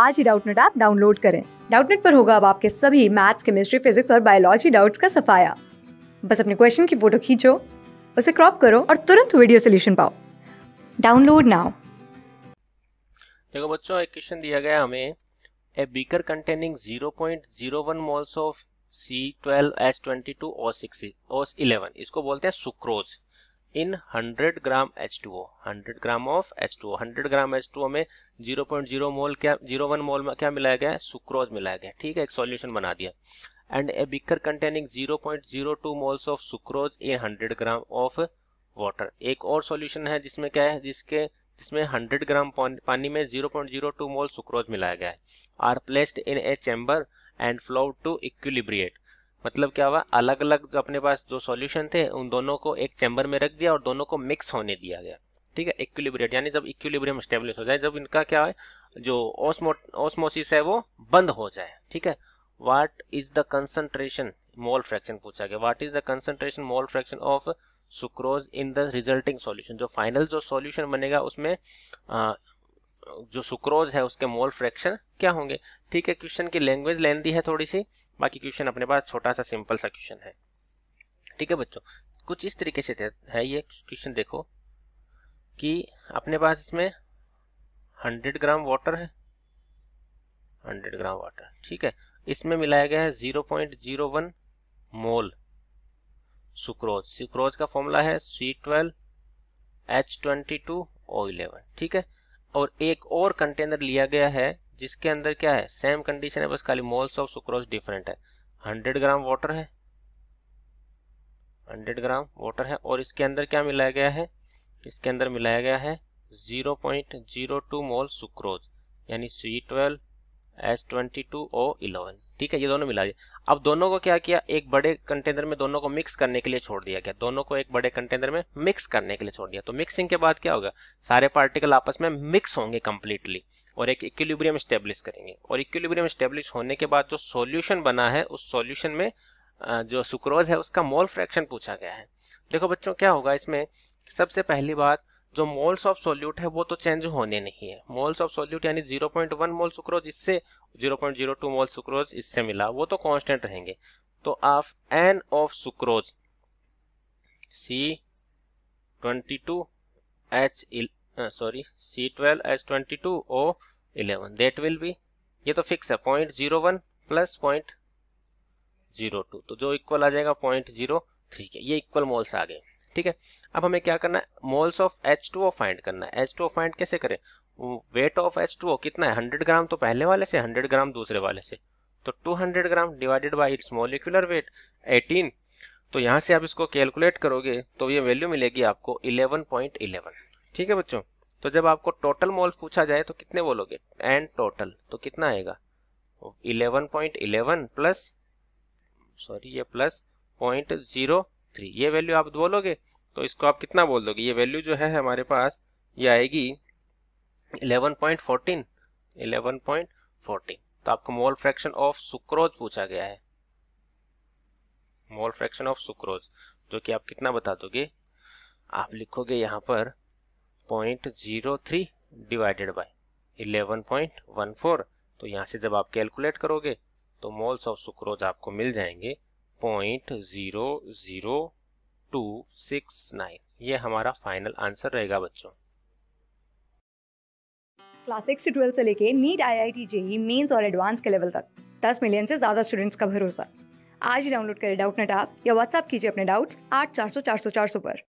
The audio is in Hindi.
आज ही डाउटनेट ऐप डाउनलोड करें डाउटनेट पर होगा अब आपके सभी मैथ्स केमिस्ट्री फिजिक्स और बायोलॉजी डाउट्स का सफाया बस अपने क्वेश्चन की फोटो खींचो उसे क्रॉप करो और तुरंत वीडियो सोल्यूशन पाओ डाउनलोड नाउ देखो बच्चों एक क्वेश्चन दिया गया हमें a beaker containing 0.01 moles of C12H22O6 O11 इसको बोलते हैं sucrose in 100 gram H2O 100 gram of H2O 100 gram H2O में 0.0 मोल क्या 0.1 मोल में क्या मिलाया गया है सुक्रोज मिलाया गया ठीक है एक सॉल्यूशन बना दिया and a beaker containing 0.02 moles of sucrose in 100 gram of water एक और सॉल्यूशन है जिसमें क्या है जिसके जिसमें 100 ग्राम पानी में 0.02 मोल सुक्रोज मिलाया गया है are placed in a chamber and allowed to equilibrate मतलब क्या हुआ अलग अलग जो अपने पास जो सॉल्यूशन थे उन दोनों को एक चैम्बर में रख दिया और दोनों को मिक्स होने दिया गया ठीक है इक्विलिब्रियम यानी जब इक्विलिब्रियम स्टेब्लिश हो जाए जब इनका क्या है जो ऑस्मो ऑस्मोसिस है वो बंद हो जाए ठीक है what is the concentration mole fraction पूछा गया what is the concentration mole fraction of sucrose in the resulting solution जो फाइनल जो सॉल्यूशन बनेगा उसमें जो सुक्रोज है उसके मोल फ्रैक्शन क्या होंगे ठीक है क्वेश्चन की लैंग्वेज लेंदी है थोड़ी सी बाकी क्वेश्चन अपने पास छोटा सा सिंपल सा क्वेश्चन है ठीक है बच्चों कुछ इस तरीके से है ये क्वेश्चन देखो कि अपने पास इसमें 100 ग्राम वाटर है 100 ग्राम वाटर ठीक है इसमें मिलाया गया है 0.01 मोल सुक्रोज सुक्रोज का फॉर्मूला है C twelve H twenty two O eleven ठीक है और एक और कंटेनर लिया गया है जिसके अंदर क्या है सेम कंडीशन है बस खाली मोल्स ऑफ सुक्रोज डिफरेंट है हंड्रेड ग्राम वाटर है हंड्रेड ग्राम वाटर है और इसके अंदर क्या मिलाया गया है इसके अंदर मिलाया गया है 0.02 मोल सुक्रोज यानी C twelve S twenty two O eleven ठीक है ये दोनों मिला दिया अब दोनों को क्या किया एक बड़े कंटेनर में दोनों को मिक्स करने के लिए छोड़ दिया गया दोनों को एक बड़े कंटेनर में मिक्स करने के लिए छोड़ दिया तो मिक्सिंग के बाद क्या होगा सारे पार्टिकल आपस में मिक्स होंगे कंप्लीटली और एक इक्विलिब्रियम स्टेब्लिश करेंगे और इक्विलिब्रियम स्टेब्लिश होने के बाद जो सोल्यूशन बना है उस सोल्यूशन में जो सुक्रोज है उसका मोल फ्रैक्शन पूछा गया है देखो बच्चों क्या होगा इसमें सबसे पहली बात जो मोल्स ऑफ सोल्यूट है वो तो चेंज होने नहीं है मोल्स ऑफ सोल्यूट यानी 0.1 मोल सुक्रोज इससे 0.02 मोल सुक्रोज इससे मिला वो तो कांस्टेंट रहेंगे तो of N of sucrose C twenty two H sorry C twelve H twenty two O eleven that will be ये तो फिक्स है point zero one plus point zero two तो जो इक्वल आ जाएगा पॉइंट जीरो थ्री के ये इक्वल मोल्स आ गए ठीक है अब हमें क्या करना है moles of H two O find करना है एच टू ओ फाइंड कैसे करें weight of H two O कितना है हंड्रेड ग्राम तो पहले वाले से हंड्रेड ग्राम दूसरे वाले से तो two hundred gram divided by its molecular weight eighteen तो यहाँ से आप इसको कैलकुलेट करोगे तो ये वैल्यू मिलेगी आपको इलेवन पॉइंट इलेवन ठीक है बच्चों तो जब आपको टोटल मोल पूछा जाए तो कितने बोलोगे एंड टोटल तो कितना आएगा eleven point eleven plus sorry ये प्लस पॉइंट जीरो थ्री ये वैल्यू आप बोलोगे तो इसको आप कितना बोल दोगे ये वैल्यू जो है हमारे पास ये आएगी eleven point fourteen eleven point fourteen तो आपको मोल फ्रैक्शन ऑफ सुक्रोज पूछा गया है मोल फ्रैक्शन ऑफ सुक्रोज जो कि आप कितना बता दोगे आप लिखोगे यहां पर point zero three divided by eleven point one four तो यहां से जब आप कैलकुलेट करोगे तो मोल्स ऑफ सुक्रोज आपको मिल जाएंगे point zero zero two six nine ये हमारा फाइनल आंसर रहेगा बच्चों क्लास सिक्स से ट्वेल्थ से लेके NEET I I T JEE mains और एडवांस के लेवल तक दस मिलियन से ज़्यादा स्टूडेंट्स का भरोसा आज ही डाउनलोड करें डाउट नेट आप या व्हाट्सअप कीजिए अपने डाउट्स आठ चार सौ चार सौ चार सौ पर